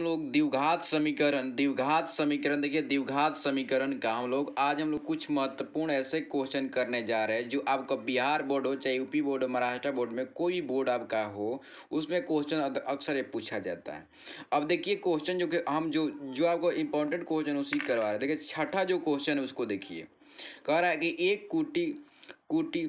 हम लोग द्विघात समीकरण द्विघात समीकरण देखिए द्विघात समीकरण का हम लोग आज हम लोग कुछ महत्वपूर्ण ऐसे क्वेश्चन करने जा रहे हैं जो आपका बिहार बोर्ड हो चाहे यूपी बोर्ड हो महाराष्ट्र बोर्ड में कोई भी बोर्ड आपका हो उसमें क्वेश्चन अक्सर ये पूछा जाता है अब देखिए क्वेश्चन जो कि हम जो जो आपको इंपॉर्टेंट क्वेश्चन उसी करवा रहे हैं देखिए छठा जो क्वेश्चन है उसको देखिए कह रहा है कि एक कुटी कुटी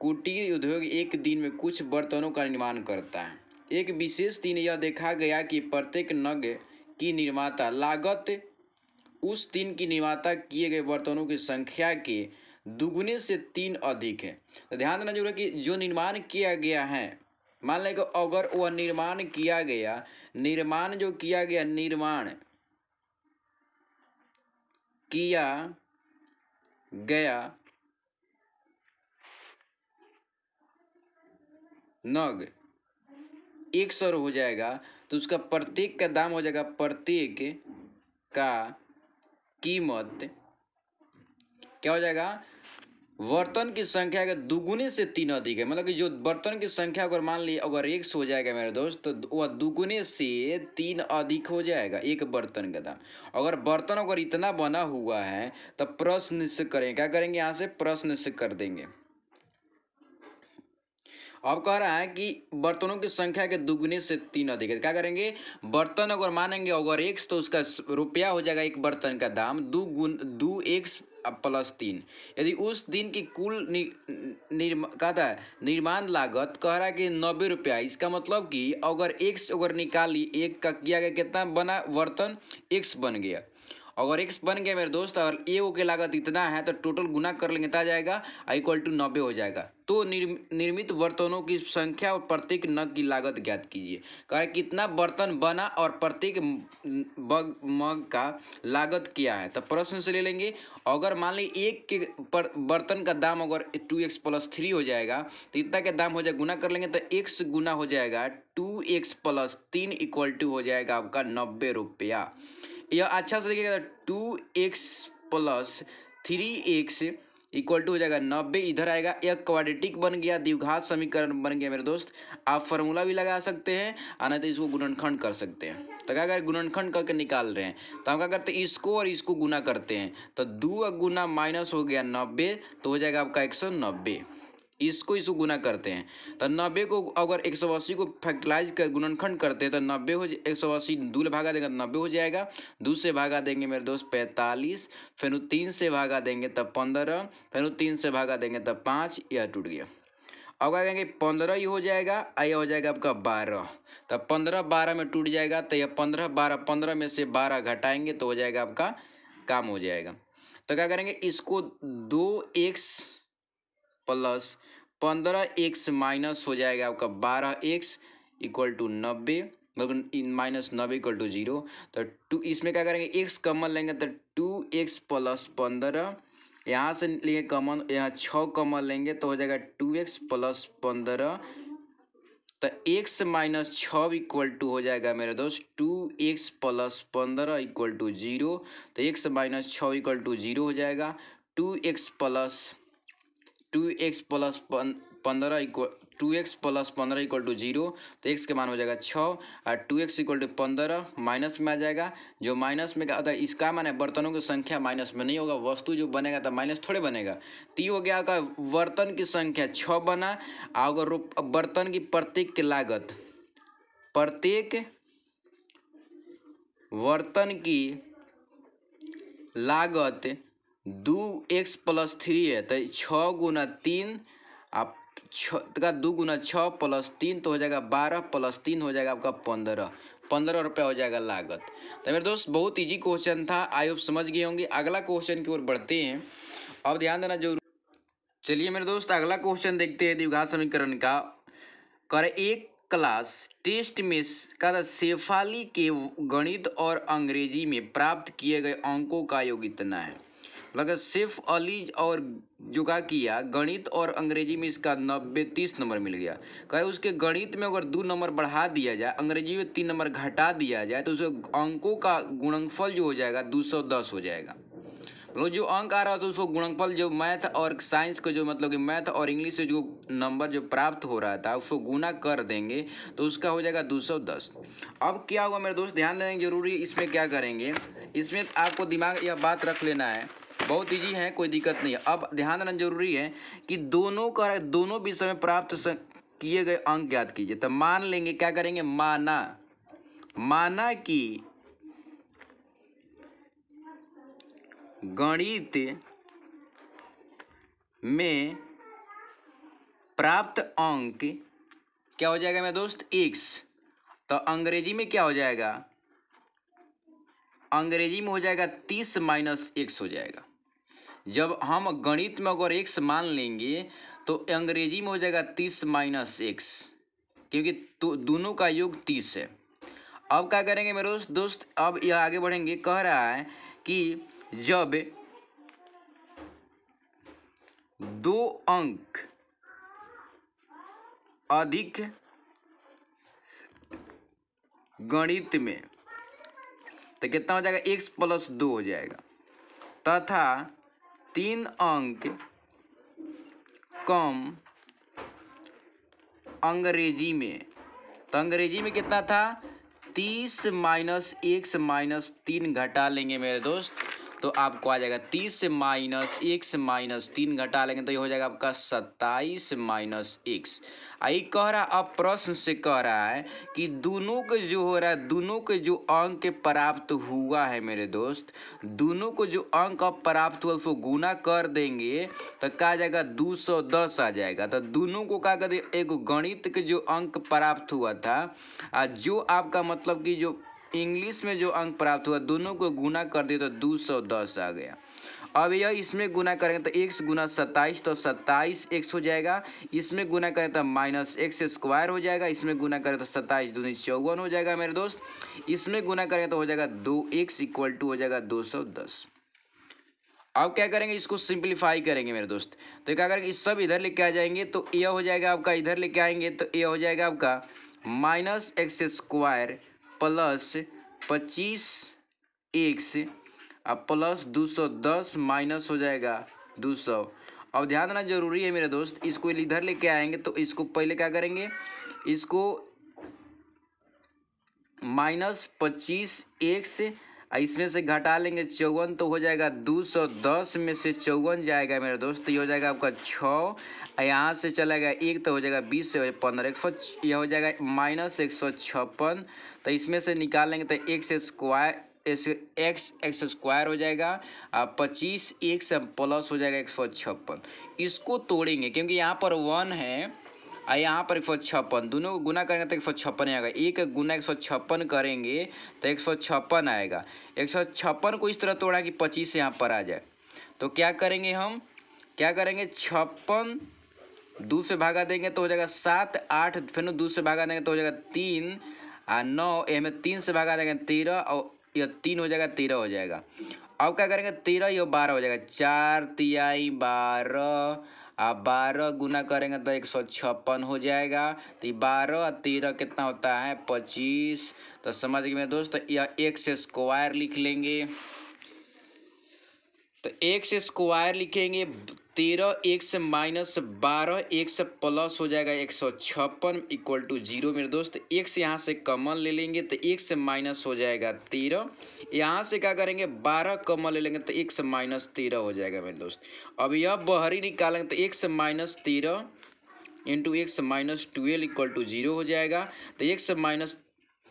कुटीर उद्योग एक दिन में कुछ बर्तनों का निर्माण करता है एक विशेष दिन यह देखा गया कि प्रत्येक नग की निर्माता लागत उस दिन की निर्माता किए गए बर्तनों की संख्या के दुगुने से तीन अधिक है तो ध्यान देना जरूर कि जो निर्माण किया गया है मान लें कि अगर वह निर्माण किया गया निर्माण जो किया गया निर्माण किया गया नग एक सौ हो जाएगा तो उसका प्रत्येक का दाम हो जाएगा प्रत्येक का कीमत क्या हो जाएगा बर्तन की संख्या अगर दुगुने से तीन अधिक है मतलब कि जो बर्तन की संख्या अगर मान ली अगर एक सौ हो जाएगा मेरे दोस्त तो वह दुगुने से तीन अधिक हो जाएगा एक बर्तन का दाम अगर बर्तन अगर इतना बना हुआ है तो प्रश्न से करें क्या करेंगे यहाँ से प्रश्न से कर देंगे अब कह रहा है कि बर्तनों की संख्या के दुगुने से तीन अधिक है क्या करेंगे बर्तन अगर मानेंगे अगर एक्स तो उसका रुपया हो जाएगा एक बर्तन का दाम दो गुण दो एक प्लस तीन यदि उस दिन की कुल निर्मा कहता है निर्माण लागत कह रहा है कि नब्बे रुपया इसका मतलब कि अगर एक्स अगर निकाली एक का किया गया कितना बना बर्तन एक्स बन गया अगर एक्स बन गया मेरे दोस्त अगर ए ओ की लागत इतना है तो टोटल गुना कर लेंगे तो जाएगा इक्वल टू नब्बे हो जाएगा तो निर्म, निर्मित बर्तनों की संख्या और प्रत्येक नग की लागत ज्ञात कीजिए कह कितना बर्तन बना और प्रत्येक बग मग का लागत क्या है तो प्रश्न से ले लेंगे अगर मान ली एक के पर बर्तन का दाम अगर टू एक्स प्लस थ्री हो जाएगा तो इतना का दाम हो जाएगा गुना कर लेंगे तो एक्स गुना हो जाएगा टू एक्स प्लस तीन इक्वल टू हो जाएगा आपका नब्बे रुपया यह अच्छा से देखिएगा two x plus three x equal to हो जाएगा नब्बे इधर आएगा यह क्वाड्रेटिक बन गया द्विघात समीकरण बन गया मेरे दोस्त आप फॉर्मूला भी लगा सकते हैं और नहीं तो इसको गुणनखंड कर सकते हैं तो क्या अगर गुणनखंड करके निकाल रहे हैं तो हम क्या करते हैं इसको और इसको गुना करते हैं तो दो गुना माइनस हो गया नब्बे तो हो जाएगा आपका एक सौ नब्बे इसको इसको गुना करते हैं तो नब्बे को अगर एक सौ अस्सी को फैक्टलाइज कर गुणनखंड करते हैं तो नब्बे हो एक सौ अस्सी दूल भागा देंगे तो नब्बे हो जाएगा दो से भागा देंगे मेरे दोस्त पैंतालीस फिर तीन से भागा देंगे तब पंद्रह फिर तीन से भागा देंगे तब पाँच या टूट गया अब क्या कहेंगे पंद्रह ही हो जाएगा और यह हो जाएगा आपका बारह तो पंद्रह बारह में टूट जाएगा तो यह पंद्रह बारह पंद्रह में से बारह घटाएंगे तो हो जाएगा आपका काम हो जाएगा तो क्या करेंगे इसको दो एक्स प्लस पंद्रह एक्स माइनस हो जाएगा आपका बारह एक्स इक्वल टू नब्बे माइनस नब्बे इक्वल टू जीरो तो टू इसमें क्या करेंगे एक्स कमल लेंगे तो टू एक्स प्लस पंद्रह यहाँ से लेंगे कमल यहाँ छः कमल लेंगे तो हो जाएगा टू एक्स प्लस पंद्रह तो एक्स माइनस छः इक्वल टू हो जाएगा मेरे दोस्त टू एक्स प्लस पंद्रह इक्वल टू जीरो तो एक्स माइनस छः इक्वल टू जीरो हो जाएगा two x plus two x plus पंद्रह इक्वल टू एक्स प्लस पंद्रह इक्वल टू जीरो तो एक्स के मान हो जाएगा छः और टू एक्स इक्वल टू पंद्रह माइनस में आ जाएगा जो माइनस में अगर इसका मान है बर्तनों की संख्या माइनस में नहीं होगा वस्तु जो बनेगा तो माइनस थोड़े बनेगा तो ये हो गया अगर बर्तन की संख्या छः बना और बर्तन की प्रत्येक की लागत प्रत्येक बर्तन की लागत दू एक्स प्लस थ्री है तो छः गुना तीन आप छा दू गुना छः प्लस तीन तो हो जाएगा बारह प्लस तीन हो जाएगा आपका पंद्रह पंद्रह रुपया हो जाएगा लागत तो मेरे दोस्त बहुत इजी क्वेश्चन था आई होप समझ गए होंगे अगला क्वेश्चन की ओर बढ़ते हैं अब ध्यान देना जरूर चलिए मेरे दोस्त अगला क्वेश्चन देखते हैं द्विघात समीकरण का कर एक क्लास टेस्ट में का शेफाली के गणित और अंग्रेजी में प्राप्त किए गए अंकों का योग इतना है लगा सिर्फ अली और जुगा किया गणित और अंग्रेजी में इसका नब्बे तीस नंबर मिल गया कहे उसके गणित में अगर दो नंबर बढ़ा दिया जाए अंग्रेजी में तीन नंबर घटा दिया जाए तो उसके अंकों का गुणनफल जो हो जाएगा दो सौ दस हो जाएगा मतलब जो अंक आ रहा था उसको गुणनफल जो मैथ और साइंस का जो मतलब कि मैथ और इंग्लिश से जो नंबर जो प्राप्त हो रहा था उसको गुना कर देंगे तो उसका हो जाएगा दो सौ दस अब क्या होगा मेरे दोस्त ध्यान देने जरूरी इसमें क्या करेंगे इसमें आपको दिमाग या बात रख लेना है बहुत ईजी है कोई दिक्कत नहीं है अब ध्यान देना जरूरी है कि दोनों का दोनों विषय में प्राप्त किए गए अंक याद कीजिए तो मान लेंगे क्या करेंगे माना माना कि गणित में प्राप्त अंक क्या हो जाएगा मेरे दोस्त एक्स तो अंग्रेजी में क्या हो जाएगा अंग्रेजी में हो जाएगा तीस माइनस एक्स हो जाएगा जब हम गणित में अगर एक्स मान लेंगे तो अंग्रेजी में हो जाएगा तीस माइनस एक्स क्योंकि दोनों का योग तीस है अब क्या करेंगे मेरे दोस्त अब यह आगे बढ़ेंगे कह रहा है कि जब दो अंक अधिक गणित में तो कितना हो जाएगा एक्स प्लस दो हो जाएगा तथा तीन अंक कम अंग्रेजी में तो अंग्रेजी में कितना था तीस माइनस एक से माइनस तीन घटा लेंगे मेरे दोस्त तो आपको आ जाएगा तीस से माइनस एक से माइनस तीन घटा लेंगे तो ये हो जाएगा आपका सत्ताईस माइनस एक्स आई कह रहा अब प्रश्न से कह रहा है कि दोनों के जो हो रहा है दोनों के जो अंक प्राप्त हुआ है मेरे दोस्त दोनों को जो अंक अब प्राप्त हुआ उसको गुना कर देंगे तो कहा जाएगा दो सौ दस आ जाएगा तो दोनों को क्या कर एक गणित के जो अंक प्राप्त हुआ था जो आपका मतलब कि जो इंग्लिश में जो अंक प्राप्त हुआ दोनों को गुना कर दिए तो दो सौ दस आ गया अब यह इसमें गुना करेंगे तो एक गुना सत्ताईस तो सत्ताईस एक्स हो जाएगा इसमें गुना करें तो माइनस एक्स स्क्वायर हो जाएगा इसमें गुना करें तो सत्ताईस दूनी चौवन हो जाएगा मेरे दोस्त इसमें गुना करेंगे तो हो जाएगा दो एक्स इक्वल टू हो जाएगा दो सौ दस अब क्या करेंगे इसको सिंप्लीफाई करेंगे मेरे दोस्त तो क्या करेंगे सब इधर लेके आ जाएंगे तो यह हो जाएगा आपका इधर लेके आएंगे तो यह हो जाएगा आपका माइनस एक्स स्क्वायर प्लस पच्चीस से अब प्लस दो सौ दस माइनस हो जाएगा दो सौ अब ध्यान देना जरूरी है मेरे दोस्त इसको इधर लेके आएंगे तो इसको पहले क्या करेंगे इसको माइनस पच्चीस एक से इसमें से घटा लेंगे चौवन तो हो जाएगा दो सौ दस में से चौवन जाएगा मेरा दोस्त तो ये हो जाएगा आपका छः यहाँ से चला गया एक तो हो जाएगा बीस से पंद्रह एक सौ यह हो जाएगा माइनस एक सौ छप्पन तो इसमें से निकालेंगे तो एक से स्क्वायर इस एक्स एक्स स्क्वायर हो जाएगा और पच्चीस एक से प्लस हो जाएगा एक सौ छप्पन इसको तोड़ेंगे क्योंकि यहाँ पर वन है यहाँ पर एक सौ छप्पन दोनों को गुना करेंगे तो एक सौ छप्पन आएगा एक गुना एक सौ छप्पन करेंगे तो एक सौ छप्पन आएगा एक सौ छप्पन को इस तरह तोड़ा कि पच्चीस यहाँ पर आ जाए तो क्या करेंगे हम क्या करेंगे छप्पन दो से भागा देंगे तो हो जाएगा सात आठ फिर दो से भागा देंगे तो हो जाएगा तीन आ नौ हमें तीन से भागा देंगे तेरह और यह तीन हो जाएगा तेरह हो जाएगा अब क्या करेंगे तेरह या बारह हो जाएगा चार तिहाई बारह आप बारह गुना करेंगे तो एक सौ छप्पन हो जाएगा तो ये बारह और तेरह कितना होता है पच्चीस तो समझ गए मेरे दोस्त तो यह एक से स्क्वायर लिख लेंगे तो एक से स्क्वायर लिखेंगे तेरह एक से माइनस बारह एक से प्लस हो जाएगा एक सौ छप्पन इक्वल टू जीरो मेरे दोस्त एक से यहाँ से कमल ले लेंगे तो एक से माइनस हो जाएगा तेरह यहाँ से क्या करेंगे बारह कमल ले लेंगे तो एक से माइनस तेरह हो जाएगा मेरे दोस्त अब यह बहरी निकालेंगे तो एक से माइनस तेरह इंटू एक से minus twelve equal to zero हो जाएगा तो एक से माइनस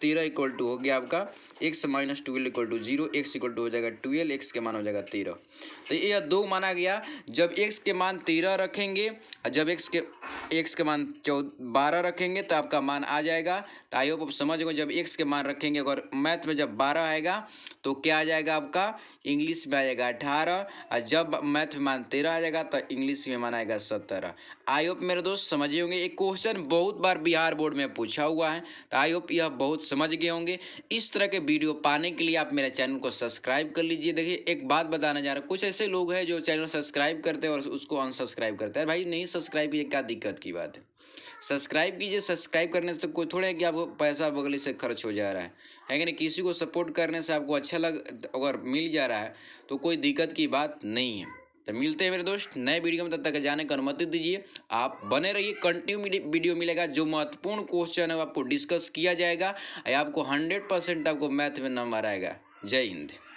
तेरह इक्वल टू हो गया आपका x minus twelve equal to zero x equal to हो जाएगा ट्वेल्व एक्स के मान हो जाएगा तेरह तो यह दो माना गया जब एक्स के मान तेरह रखेंगे और जब एक्स के एक्स के मान चौदह बारह रखेंगे तो आपका मान आ जाएगा तो आई होप आप समझ गए जब एक्स के मान रखेंगे अगर मैथ में जब बारह आएगा तो क्या आ जाएगा आपका इंग्लिश में आ जाएगा अठारह और जब मैथ में मान तेरह आ जाएगा तो इंग्लिश में मान आएगा सत्रह आई होप मेरे दोस्त समझे होंगे एक क्वेश्चन बहुत बार बिहार बोर्ड में पूछा हुआ है तो आई होप यह बहुत समझ गए होंगे इस तरह के वीडियो पाने के लिए आप मेरे चैनल को सब्सक्राइब कर लीजिए देखिए एक बात बताना जा रहा है कुछ ऐसे लोग हैं जो चैनल सब्सक्राइब करते हैं और उसको अनसब्सक्राइब करते हैं भाई नहीं सब्सक्राइब कीजिए क्या दिक्कत की बात है सब्सक्राइब कीजिए सब्सक्राइब करने से कोई थोड़ा है कि आपको पैसा बगल से खर्च हो जा रहा है है कि नहीं किसी को सपोर्ट करने से आपको अच्छा लग अगर मिल जा रहा है तो कोई दिक्कत की बात नहीं है तो मिलते हैं मेरे दोस्त नए वीडियो में तब तक जाने की अनुमति दीजिए आप बने रहिए कंटिन्यू वीडियो मिलेगा जो महत्वपूर्ण क्वेश्चन है वो आपको डिस्कस किया जाएगा या आपको हंड्रेड परसेंट आपको मैथ में नंबर आएगा जय हिंद